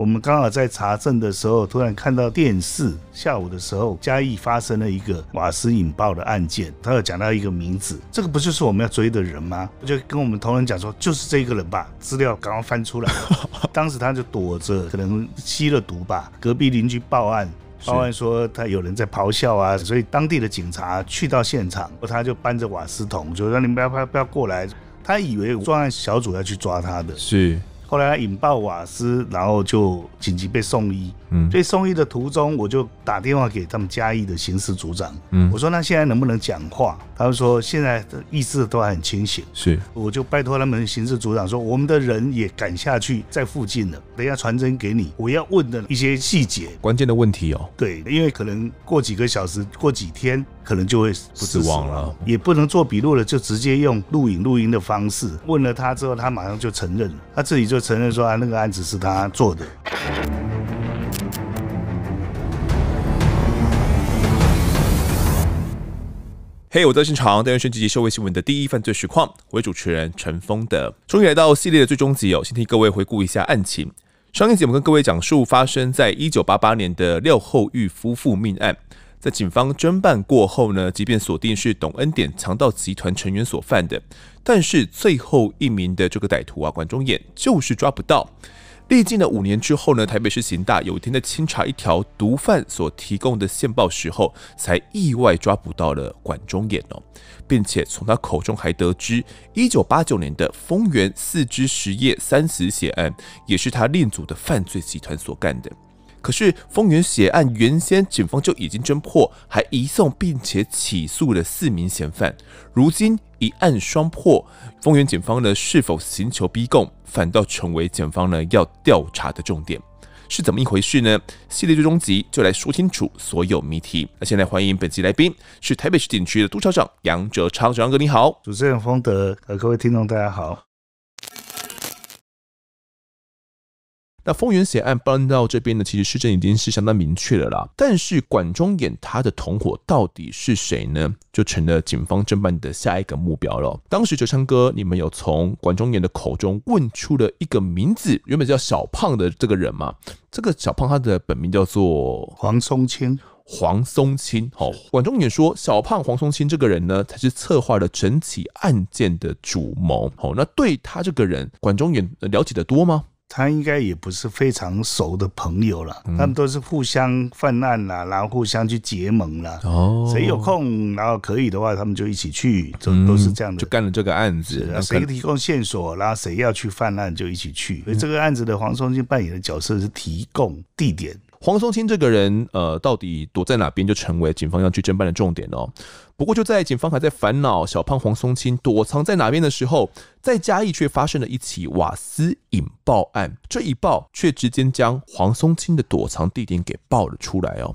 我们刚好在查证的时候，突然看到电视。下午的时候，嘉义发生了一个瓦斯引爆的案件，他有讲到一个名字，这个不就是我们要追的人吗？我就跟我们同仁讲说，就是这一个人吧，资料赶快翻出来。当时他就躲着，可能吸了毒吧。隔壁邻居报案，报案说他有人在咆哮啊，所以当地的警察去到现场，他就搬着瓦斯桶，就说你们不要不要过来。他以为专案小组要去抓他的是。后来引爆瓦斯，然后就紧急被送医。所以送医的途中，我就打电话给他们嘉义的刑事组长，嗯，我说：“那现在能不能讲话？”他们说：“现在的意识都还很清醒。”是，我就拜托他们刑事组长说：“我们的人也赶下去，在附近了，等一下传真给你，我要问的一些细节，关键的问题哦。”对，因为可能过几个小时，过几天，可能就会不死亡了，也不能做笔录了，就直接用录影录音的方式问了他之后，他马上就承认，了，他自己就承认说：“啊，那个案子是他做的。”嘿，我在现场。大家收听集社会新闻的第一犯罪实况，我是主持人陈峰德。终于来到系列的最终集，哦，先替各位回顾一下案情。上一集我们跟各位讲述发生在一九八八年的廖厚玉夫妇命案，在警方侦办过后呢，即便锁定是董恩典强盗集团成员所犯的，但是最后一名的这个歹徒啊，管中演就是抓不到。历尽了五年之后呢，台北市刑大有一天在清查一条毒贩所提供的线报时候，才意外抓捕到了管中衍哦，并且从他口中还得知，一九八九年的丰原四支实业三死血案，也是他另组的犯罪集团所干的。可是丰原血案原先警方就已经侦破，还移送并且起诉了四名嫌犯。如今一案双破，丰原警方呢是否刑求逼供，反倒成为警方呢要调查的重点，是怎么一回事呢？系列最终集就来说清楚所有谜题。那现在欢迎本集来宾是台北市警局的督察长杨哲昌，小杨哥你好，主持人丰德，呃各位听众大家好。那丰原血案搬到这边呢，其实事证已经是相当明确的啦。但是管中衍他的同伙到底是谁呢？就成了警方侦办的下一个目标了。当时九枪哥，你们有从管中衍的口中问出了一个名字，原本叫小胖的这个人嘛？这个小胖他的本名叫做黄松青。黄松青，好，管中衍说小胖黄松青这个人呢，才是策划了整起案件的主谋。好，那对他这个人，管中衍了解的多吗？他应该也不是非常熟的朋友了，他们都是互相泛滥啦，然后互相去结盟了。哦，谁有空，然后可以的话，他们就一起去，都都是这样的，就干了这个案子。谁提供线索，然后谁要去泛滥，就一起去。所以这个案子的黄松俊扮演的角色是提供地点。黄松青这个人，呃，到底躲在哪边，就成为警方要去侦办的重点哦。不过就在警方还在烦恼小胖黄松青躲藏在哪边的时候，在嘉义却发生了一起瓦斯引爆案，这一爆却直接将黄松青的躲藏地点给爆了出来哦。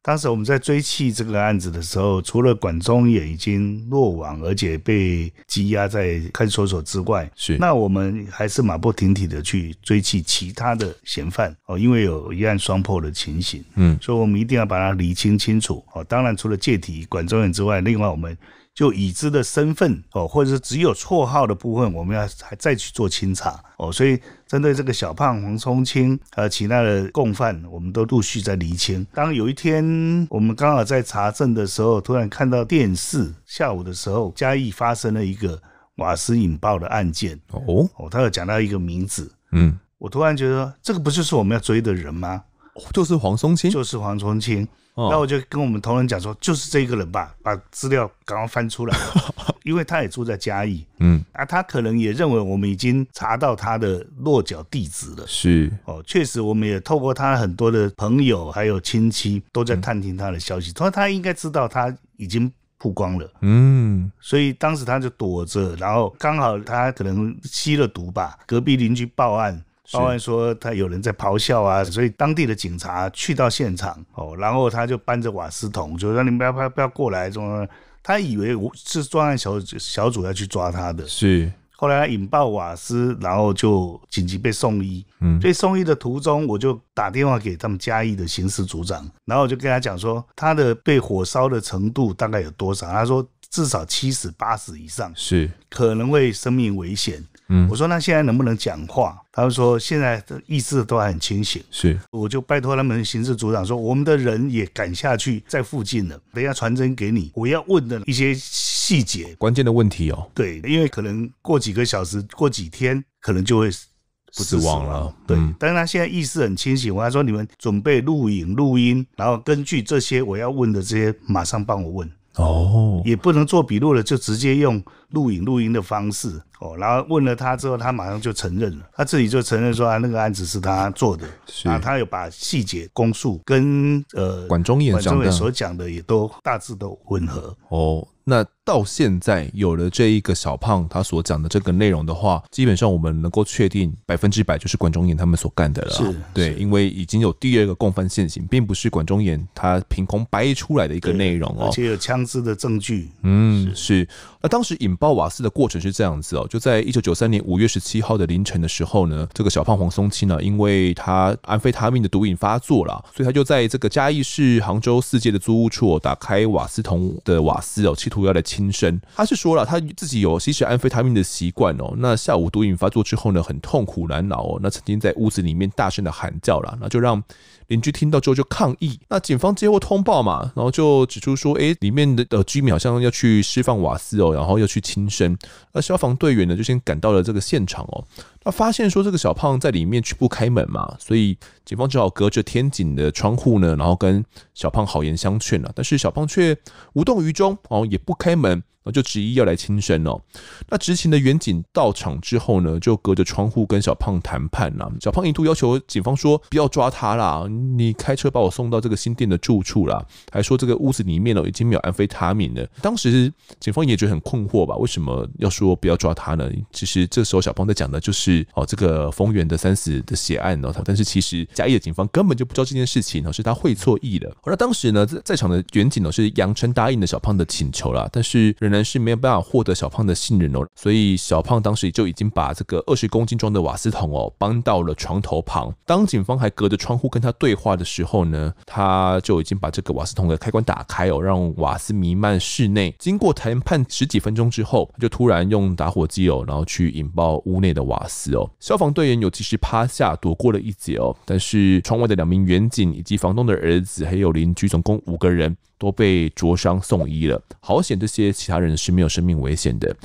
当时我们在追缉这个案子的时候，除了管中也已经落网，而且被羁押在看守所之外，是那我们还是马不停蹄的去追缉其他的嫌犯哦，因为有一案双破的情形，嗯，所以我们一定要把它理清清楚哦。当然除了借题管中远之外，另外我们。就已知的身份哦，或者是只有绰号的部分，我们要还再去做清查哦。所以针对这个小胖黄松青还有其他的共犯，我们都陆续在厘清。当有一天我们刚好在查证的时候，突然看到电视，下午的时候嘉义发生了一个瓦斯引爆的案件哦，他有讲到一个名字，嗯，我突然觉得这个不就是我们要追的人吗？就是黄松青，就是黄松青。那我就跟我们同仁讲说，就是这一个人吧，把资料赶快翻出来，因为他也住在嘉义。嗯，啊，他可能也认为我们已经查到他的落脚地址了。是哦，确实我们也透过他很多的朋友还有亲戚都在探听他的消息，他他应该知道他已经曝光了。嗯，所以当时他就躲着，然后刚好他可能吸了毒吧，隔壁邻居报案。报案说他有人在咆哮啊，所以当地的警察去到现场哦，然后他就搬着瓦斯桶，就说你们不要不要过来，什么？他以为我是专案小组小组要去抓他的，是。后来他引爆瓦斯，然后就紧急被送医。嗯，所以送医的途中，我就打电话给他们嘉义的刑事组长，然后我就跟他讲说，他的被火烧的程度大概有多少？他说。至少七十八十以上是可能会生命危险。嗯，我说那现在能不能讲话？他们说现在意识都还很清醒。是，我就拜托他们刑事组长说，我们的人也赶下去在附近了，等下传真给你。我要问的一些细节、关键的问题哦。对，因为可能过几个小时、过几天，可能就会死亡了。对，但是他现在意识很清醒。我还说你们准备录影、录音，然后根据这些我要问的这些，马上帮我问。哦，也不能做笔录了，就直接用录影录音的方式哦，然后问了他之后，他马上就承认了，他自己就承认说啊，那个案子是他做的，啊，他有把细节供述跟呃管中管中伟所讲的也都大致都吻合。哦，那。到现在有了这一个小胖他所讲的这个内容的话，基本上我们能够确定百分之百就是管中义他们所干的了。是对，因为已经有第二个共犯现行，并不是管中义他凭空掰出来的一个内容哦，而且有枪支的证据。嗯，是。那当时引爆瓦斯的过程是这样子哦，就在一九九三年五月十七号的凌晨的时候呢，这个小胖黄松青呢，因为他安非他命的毒瘾发作了，所以他就在这个嘉义市杭州四街的租屋处打开瓦斯桶的瓦斯哦，企图要来。轻生，他是说了他自己有吸食安非他命的习惯哦。那下午毒瘾发作之后呢，很痛苦难熬哦。那曾经在屋子里面大声的喊叫了，那就让。邻居听到之后就抗议，那警方接获通报嘛，然后就指出说，哎，里面的的居民好像要去释放瓦斯哦，然后要去轻生，那消防队员呢就先赶到了这个现场哦，那发现说这个小胖在里面去不开门嘛，所以警方只好隔着天井的窗户呢，然后跟小胖好言相劝了，但是小胖却无动于衷哦，也不开门。就执意要来轻生哦。那执勤的远景到场之后呢，就隔着窗户跟小胖谈判了。小胖一度要求警方说不要抓他啦，你开车把我送到这个新店的住处啦，还说这个屋子里面哦已经没有安非他命了。当时警方也觉得很困惑吧，为什么要说不要抓他呢？其实这时候小胖在讲的就是哦这个丰原的三死的血案哦，但是其实嘉义的警方根本就不知道这件事情哦，是他会错意了。那当时呢在场的远景呢是杨称答应了小胖的请求啦，但是仍然。是没有办法获得小胖的信任哦，所以小胖当时就已经把这个二十公斤装的瓦斯桶哦搬到了床头旁。当警方还隔着窗户跟他对话的时候呢，他就已经把这个瓦斯桶的开关打开哦，让瓦斯弥漫室内。经过谈判十几分钟之后，他就突然用打火机哦，然后去引爆屋内的瓦斯哦。消防队员有及时趴下躲过了一劫哦，但是窗外的两名远警以及房东的儿子还有邻居，总共五个人。都被灼伤送医了，好险！这些其他人是没有生命危险的。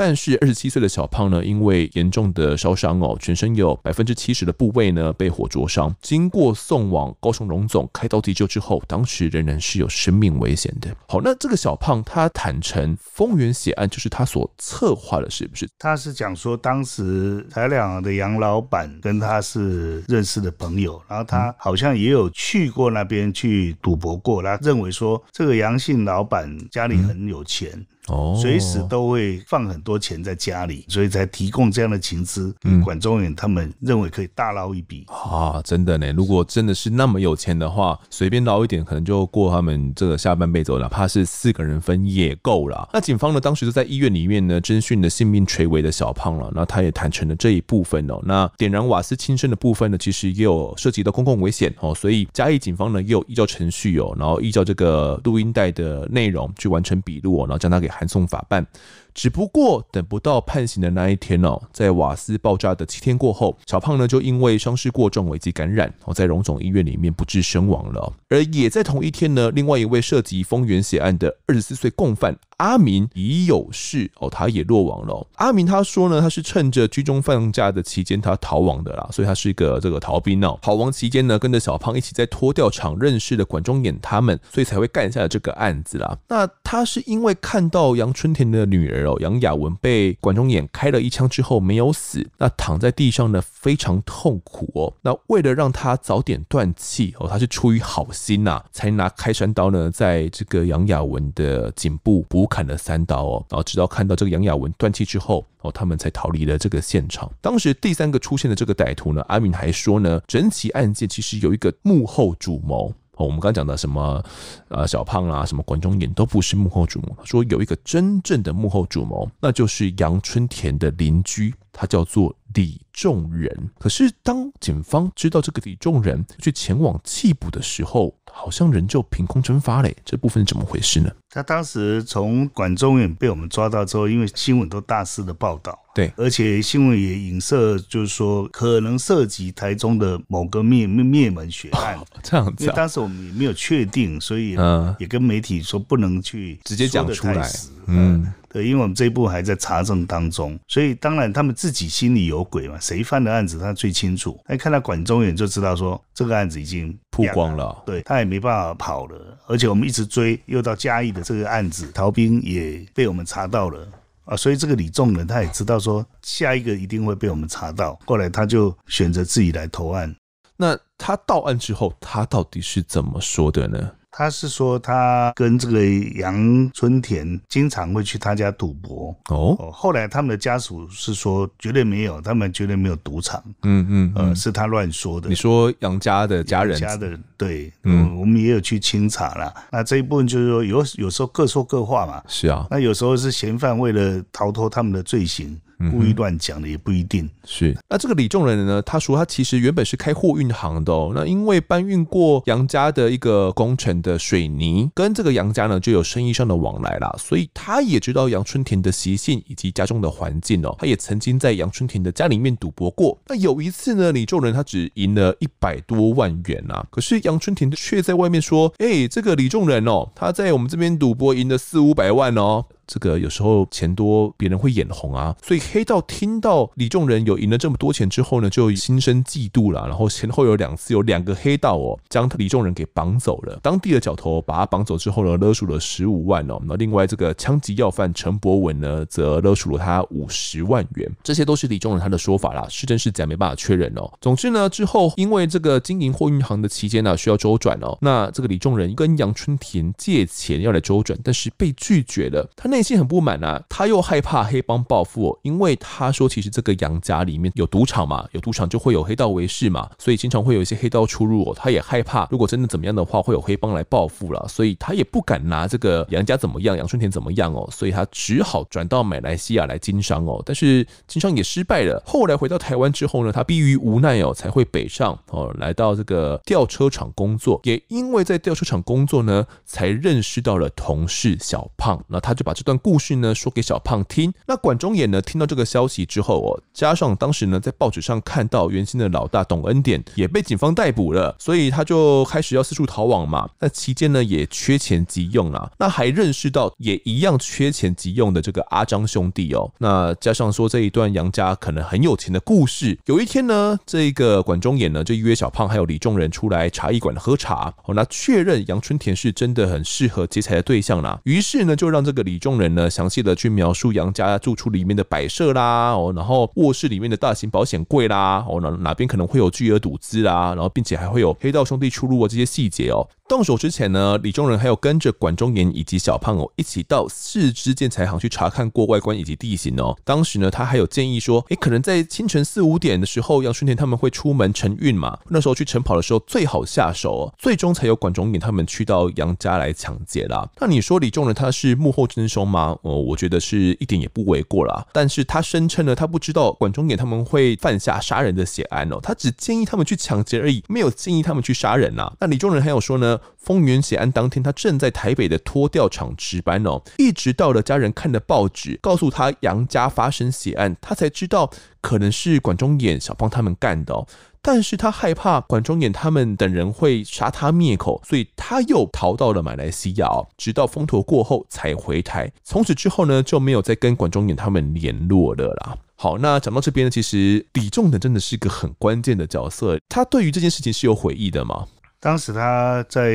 但是二十七岁的小胖呢，因为严重的烧伤哦，全身有百分之七十的部位呢被火灼伤。经过送往高雄荣总开刀急救之后，当时仍然是有生命危险的。好，那这个小胖他坦诚，丰原血案就是他所策划的，是不是？他是讲说，当时台两的杨老板跟他是认识的朋友，然后他好像也有去过那边去赌博过，他认为说这个杨姓老板家里很有钱。哦，随时都会放很多钱在家里，所以才提供这样的情资。嗯，管仲远他们认为可以大捞一笔啊，真的呢。如果真的是那么有钱的话，随便捞一点，可能就过他们这个下半辈子，哪怕是四个人分也够了。那警方呢，当时就在医院里面呢，侦讯的性命垂危的小胖了。那他也坦成了这一部分哦。那点燃瓦斯轻生的部分呢，其实也有涉及到公共危险哦，所以嘉义警方呢，也有依照程序哦，然后依照这个录音带的内容去完成笔录哦，然后将他给。传送法办，只不过等不到判刑的那一天哦，在瓦斯爆炸的七天过后，小胖呢就因为伤势过重危及感染，哦，在荣总医院里面不治身亡了。而也在同一天呢，另外一位涉及丰原血案的二十四岁共犯。阿明已有事哦，他也落网了。阿明他说呢，他是趁着居中放假的期间他逃亡的啦，所以他是一个这个逃兵哦。逃亡期间呢，跟着小胖一起在拖钓场认识的管中衍他们，所以才会干下这个案子啦。那他是因为看到杨春田的女儿哦，杨雅文被管中衍开了一枪之后没有死，那躺在地上呢非常痛苦哦。那为了让他早点断气哦，他是出于好心呐，才拿开山刀呢在这个杨雅文的颈部补。砍了三刀哦，然后直到看到这个杨雅文断气之后哦，他们才逃离了这个现场。当时第三个出现的这个歹徒呢，阿敏还说呢，整起案件其实有一个幕后主谋哦。我们刚讲的什么呃小胖啦，什么管中演都不是幕后主谋，说有一个真正的幕后主谋，那就是杨春田的邻居，他叫做。李仲仁，可是当警方知道这个李仲仁去前往缉捕的时候，好像人就凭空蒸发嘞，这部分是怎么回事呢？他当时从管中院被我们抓到之后，因为新闻都大肆的报道，对，而且新闻也影射，就是说可能涉及台中的某个灭灭门血案，这样子。因为当时我们也没有确定，所以嗯，也跟媒体说不能去直接讲出来，嗯。对，因为我们这一部还在查证当中，所以当然他们自己心里有鬼嘛，谁犯的案子他最清楚。他看到管中远就知道说这个案子已经曝光了，对他也没办法跑了。而且我们一直追，又到嘉义的这个案子，逃兵也被我们查到了啊。所以这个李仲仁他也知道说下一个一定会被我们查到，后来他就选择自己来投案。那他到案之后，他到底是怎么说的呢？他是说他跟这个杨春田经常会去他家赌博哦。后来他们的家属是说绝对没有，他们绝对没有赌场。嗯嗯，呃，是他乱说的。你说杨家的家人，家的对，嗯，我们也有去清查了。那这一部分就是说有有时候各说各话嘛。是啊，那有时候是嫌犯为了逃脱他们的罪行。故意乱讲的也不一定是。那这个李仲仁呢？他说他其实原本是开货运行的哦。那因为搬运过杨家的一个工程的水泥，跟这个杨家呢就有生意上的往来啦，所以他也知道杨春田的习性以及家中的环境哦。他也曾经在杨春田的家里面赌博过。那有一次呢，李仲仁他只赢了一百多万元啊，可是杨春田却在外面说：“哎，这个李仲仁哦，他在我们这边赌博赢了四五百万哦。”这个有时候钱多别人会眼红啊，所以黑道听到李仲仁有赢了这么多钱之后呢，就心生嫉妒了。然后前后有两次，有两个黑道哦，将李仲仁给绑走了。当地的角头把他绑走之后呢，勒索了十五万哦。那另外这个枪击要犯陈博文呢，则勒索了他五十万元。这些都是李仲仁他的说法啦，是真是假没办法确认哦。总之呢，之后因为这个经营货运行的期间呢，需要周转哦，那这个李仲仁跟杨春田借钱要来周转，但是被拒绝了。他那。内心很不满啊，他又害怕黑帮报复，因为他说其实这个杨家里面有赌场嘛，有赌场就会有黑道为事嘛，所以经常会有一些黑道出入哦。他也害怕如果真的怎么样的话，会有黑帮来报复了，所以他也不敢拿这个杨家怎么样，杨春田怎么样哦，所以他只好转到马来西亚来经商哦，但是经商也失败了。后来回到台湾之后呢，他逼于无奈哦，才会北上哦，来到这个吊车厂工作，也因为在吊车厂工作呢，才认识到了同事小胖，那他就把这段。故事呢，说给小胖听。那管中衍呢，听到这个消息之后，哦，加上当时呢，在报纸上看到原先的老大董恩典也被警方逮捕了，所以他就开始要四处逃亡嘛。那期间呢，也缺钱急用啊。那还认识到也一样缺钱急用的这个阿张兄弟哦。那加上说这一段杨家可能很有钱的故事。有一天呢，这个管中衍呢就约小胖还有李仲仁出来茶艺馆喝茶。哦，那确认杨春田是真的很适合劫财的对象啦。于是呢，就让这个李仲。众人呢详细的去描述杨家住处里面的摆设啦，哦，然后卧室里面的大型保险柜啦，哦，哪哪边可能会有巨额赌资啦，然后并且还会有黑道兄弟出入啊这些细节哦。动手之前呢，李宗仁还有跟着管仲衍以及小胖哦一起到四支建材行去查看过外观以及地形哦。当时呢，他还有建议说，哎，可能在清晨四五点的时候，杨春田他们会出门晨运嘛。那时候去晨跑的时候最好下手，最终才有管仲衍他们去到杨家来抢劫啦。那你说李宗仁他是幕后真凶吗？哦，我觉得是一点也不为过啦。但是他声称呢，他不知道管仲衍他们会犯下杀人的血案哦，他只建议他们去抢劫而已，没有建议他们去杀人呐。那李宗仁还有说呢？风云血案当天，他正在台北的拖吊厂值班哦，一直到了家人看的报纸，告诉他杨家发生血案，他才知道可能是管中衍、想帮他们干的哦。但是他害怕管中衍他们等人会杀他灭口，所以他又逃到了马来西亚哦，直到风头过后才回台。从此之后呢，就没有再跟管中衍他们联络了啦。好，那讲到这边呢，其实李仲等真的是个很关键的角色，他对于这件事情是有回忆的吗？当时他在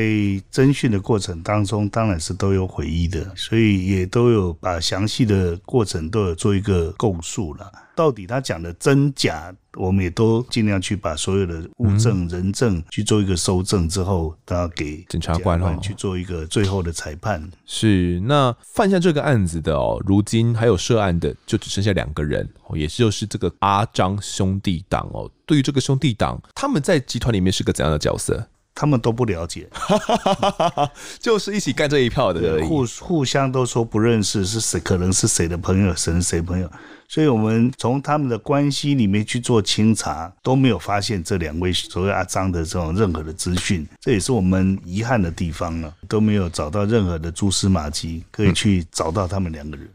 侦讯的过程当中，当然是都有回忆的，所以也都有把详细的过程都有做一个供述了。到底他讲的真假，我们也都尽量去把所有的物证、人证去做一个收证之后，他给检察官去做一个最后的裁判。是，那犯下这个案子的哦，如今还有涉案的就只剩下两个人哦，也就是这个阿张兄弟党哦。对于这个兄弟党，他们在集团里面是个怎样的角色？他们都不了解，就是一起干这一票的，互互相都说不认识，是谁？可能是谁的朋友？谁谁朋友？所以我们从他们的关系里面去做清查，都没有发现这两位所谓阿张的这种任何的资讯，这也是我们遗憾的地方了，都没有找到任何的蛛丝马迹可以去找到他们两个人。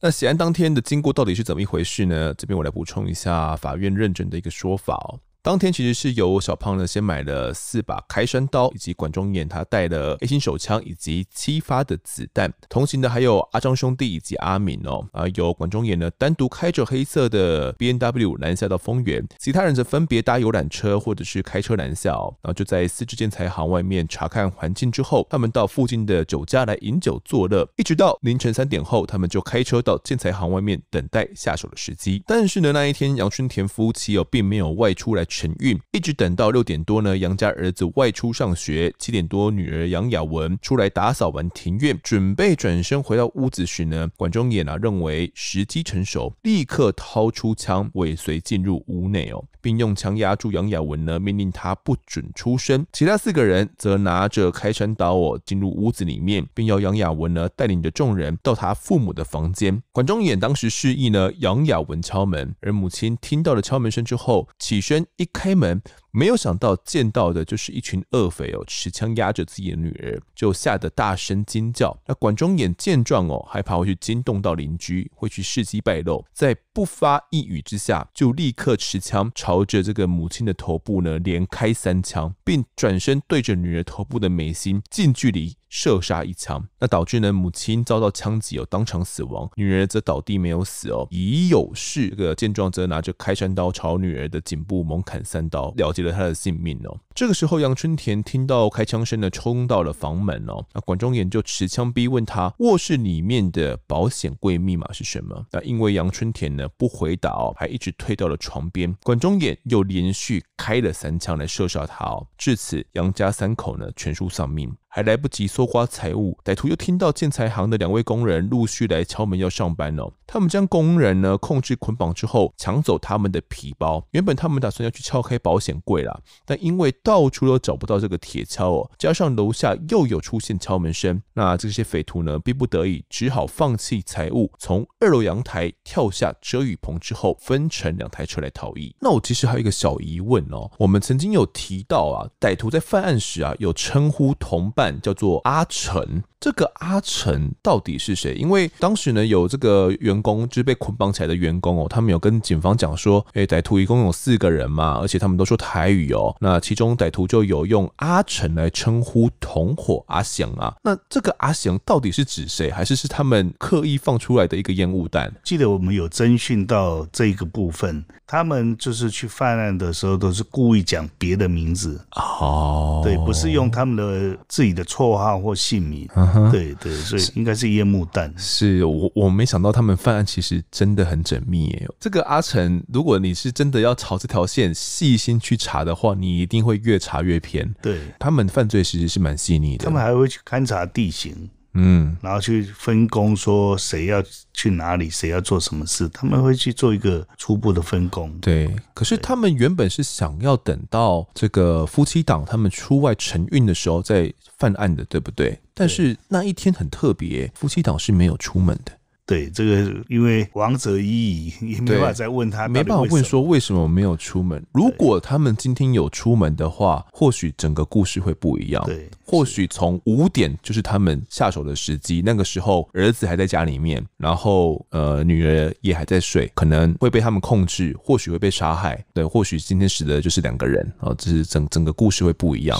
那洗案当天的经过到底是怎么一回事呢？这边我来补充一下法院认证的一个说法哦。当天其实是由小胖呢先买了四把开山刀，以及管中眼他带了 A 型手枪以及七发的子弹。同行的还有阿张兄弟以及阿敏哦。啊，由管中眼呢单独开着黑色的 B N W 南下到丰原，其他人则分别搭游览车或者是开车南下。然后就在四支建材行外面查看环境之后，他们到附近的酒家来饮酒作乐，一直到凌晨三点后，他们就开车到建材行外面等待下手的时机。但是呢，那一天杨春田夫妻哦并没有外出来。陈运一直等到六点多呢，杨家儿子外出上学，七点多女儿杨雅文出来打扫完庭院，准备转身回到屋子时呢，管仲衍呢认为时机成熟，立刻掏出枪尾随进入屋内哦。并用枪压住杨亚文呢，命令他不准出声。其他四个人则拿着开山刀进入屋子里面，并要杨亚文呢带领着众人到他父母的房间。管仲衍当时示意呢，杨亚文敲门，而母亲听到了敲门声之后，起身一开门。没有想到见到的就是一群恶匪哦，持枪压着自己的女儿，就吓得大声惊叫。那管中眼见状哦，害怕会去惊动到邻居，会去伺机败露，在不发一语之下，就立刻持枪朝着这个母亲的头部呢，连开三枪，并转身对着女儿头部的眉心近距离。射杀一枪，那导致呢母亲遭到枪击，有当场死亡，女儿则倒地没有死哦。已有事这个见状，则拿着开山刀朝女儿的颈部猛砍三刀，了结了她的性命哦。这个时候，杨春田听到开枪声呢，冲到了房门哦。那管中衍就持枪逼问他卧室里面的保险柜密码是什么。那因为杨春田呢不回答哦，还一直退到了床边。管中衍又连续开了三枪来射杀他哦。至此，杨家三口呢全数丧命，还来不及搜刮财物，歹徒又听到建材行的两位工人陆续来敲门要上班哦。他们将工人呢控制捆绑之后，抢走他们的皮包。原本他们打算要去撬开保险柜啦，但因为到处都找不到这个铁锹哦，加上楼下又有出现敲门声，那这些匪徒呢，逼不得已只好放弃财物，从二楼阳台跳下遮雨棚之后，分成两台车来逃逸。那我其实还有一个小疑问哦，我们曾经有提到啊，歹徒在犯案时啊，有称呼同伴叫做阿成。这个阿成到底是谁？因为当时呢，有这个员工就是被捆绑起来的员工哦，他们有跟警方讲说，哎，歹徒一共有四个人嘛，而且他们都说台语哦。那其中歹徒就有用阿成来称呼同伙阿祥啊。那这个阿祥到底是指谁，还是是他们刻意放出来的一个烟雾弹？记得我们有征讯到这个部分，他们就是去犯案的时候都是故意讲别的名字哦，对，不是用他们的自己的绰号或姓名。对对，所以应该是烟幕弹。是我我没想到他们犯案其实真的很缜密。耶。这个阿成，如果你是真的要朝这条线细心去查的话，你一定会越查越偏。对他们犯罪其实是蛮细腻的，他们还会去勘察地形。嗯，然后去分工，说谁要去哪里，谁要做什么事，他们会去做一个初步的分工。对，可是他们原本是想要等到这个夫妻档他们出外承运的时候再犯案的，对不对？但是那一天很特别，夫妻档是没有出门的。对，这个因为王泽义也没法再问他，没办法问说为什么没有出门。如果他们今天有出门的话，或许整个故事会不一样。对，或许从五点就是他们下手的时机，那个时候儿子还在家里面，然后呃女儿也还在睡，可能会被他们控制，或许会被杀害。对，或许今天死的就是两个人啊，就是整整个故事会不一样。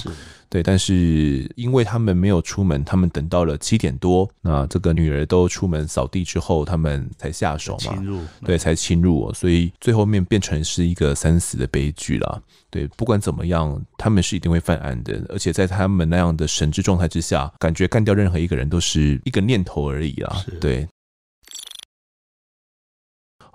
对，但是因为他们没有出门，他们等到了七点多，那这个女儿都出门扫地之后，他们才下手嘛，对，才侵入，所以最后面变成是一个三死的悲剧了。对，不管怎么样，他们是一定会犯案的，而且在他们那样的神智状态之下，感觉干掉任何一个人都是一个念头而已啦，对。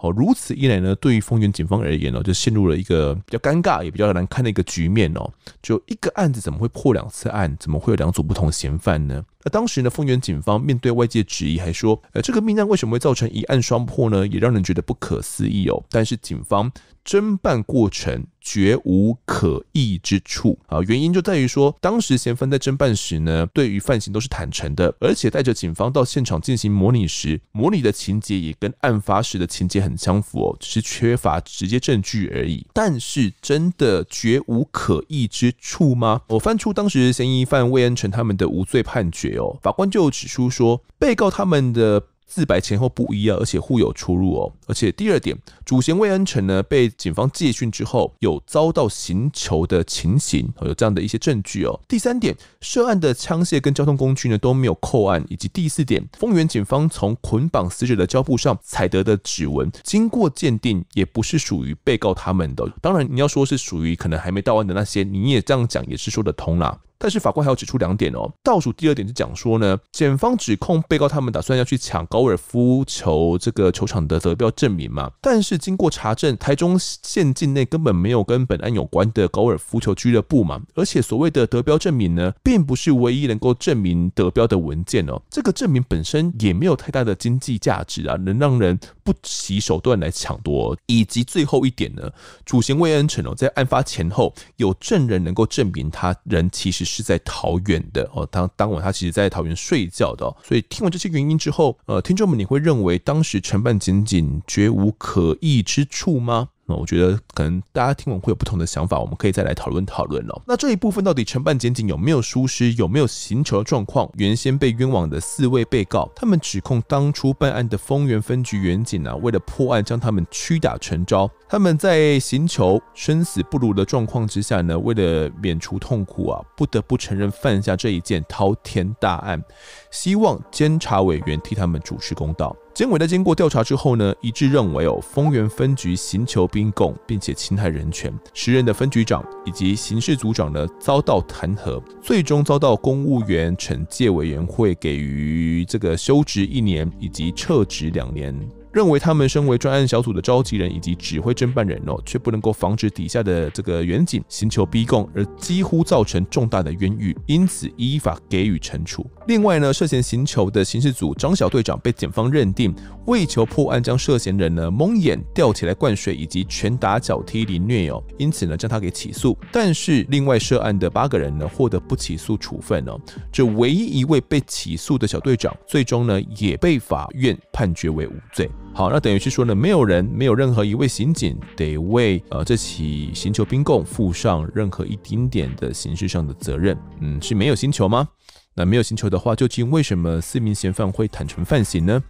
哦，如此一来呢，对于丰原警方而言呢，就陷入了一个比较尴尬、也比较难看的一个局面哦。就一个案子怎么会破两次案？怎么会有两组不同嫌犯呢？那当时呢，丰原警方面对外界质疑还说，呃，这个命案为什么会造成一案双破呢？也让人觉得不可思议哦。但是警方。侦办过程绝无可疑之处啊，原因就在于说，当时嫌犯在侦办时呢，对于犯行都是坦诚的，而且带着警方到现场进行模拟时，模拟的情节也跟案发时的情节很相符哦，只是缺乏直接证据而已。但是真的绝无可疑之处吗？我翻出当时嫌疑犯魏恩成他们的无罪判决哦，法官就指出说，被告他们的。自白前后不一啊，而且互有出入哦。而且第二点，主嫌魏恩成呢被警方戒讯之后，有遭到刑求的情形，有这样的一些证据哦。第三点，涉案的枪械跟交通工具呢都没有扣案，以及第四点，丰原警方从捆绑死者的胶布上采得的指纹，经过鉴定也不是属于被告他们的。当然，你要说是属于可能还没到案的那些，你也这样讲也是说得通啦。但是法官还要指出两点哦。倒数第二点是讲说呢，检方指控被告他们打算要去抢高尔夫球这个球场的得标证明嘛？但是经过查证，台中县境内根本没有跟本案有关的高尔夫球俱乐部嘛。而且所谓的得标证明呢，并不是唯一能够证明得标的文件哦。这个证明本身也没有太大的经济价值啊，能让人不惜手段来抢夺。以及最后一点呢，主嫌魏恩成哦，在案发前后有证人能够证明他人其实。是在桃园的哦，当当晚他其实在桃园睡觉的哦，所以听完这些原因之后，呃，听众们你会认为当时承办仅仅绝无可疑之处吗？那我觉得可能大家听完会有不同的想法，我们可以再来讨论讨论哦。那这一部分到底承办检警有没有疏失，有没有行球的状况？原先被冤枉的四位被告，他们指控当初办案的丰原分局原警啊，为了破案将他们屈打成招。他们在行求、生死不如的状况之下呢，为了免除痛苦啊，不得不承认犯下这一件滔天大案。希望监察委员替他们主持公道。监委呢，经过调查之后呢，一致认为哦，丰原分局刑求兵供，并且侵害人权，时任的分局长以及刑事组长呢，遭到弹劾，最终遭到公务员惩戒委员会给予这个休职一年以及撤职两年。认为他们身为专案小组的召集人以及指挥侦办人哦，却不能够防止底下的这个远景刑求逼供，而几乎造成重大的冤狱，因此依法给予惩处。另外呢，涉嫌刑求的刑事组张小队长被检方认定为求破案将涉嫌人呢蒙眼吊起来灌水以及拳打脚踢凌虐哦，因此呢将他给起诉。但是另外涉案的八个人呢获得不起诉处分哦，这唯一一位被起诉的小队长最终呢也被法院判决为无罪。好，那等于是说呢，没有人，没有任何一位刑警得为呃这起刑球兵供负上任何一丁点的刑事上的责任。嗯，是没有星球吗？那没有星球的话，究竟为什么四名嫌犯会坦诚犯行呢？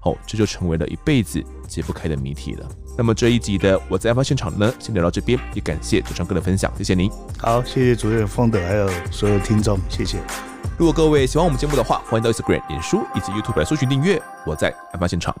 好，这就成为了一辈子解不开的谜题了。那么这一集的我在案发现场呢，先聊到这边，也感谢主唱歌哥的分享，谢谢您。好，谢谢主持人方德，还有所有听众，谢谢。如果各位喜欢我们节目的话，欢迎到 Instagram、脸书以及 YouTube 来搜寻订阅。我在案发现场。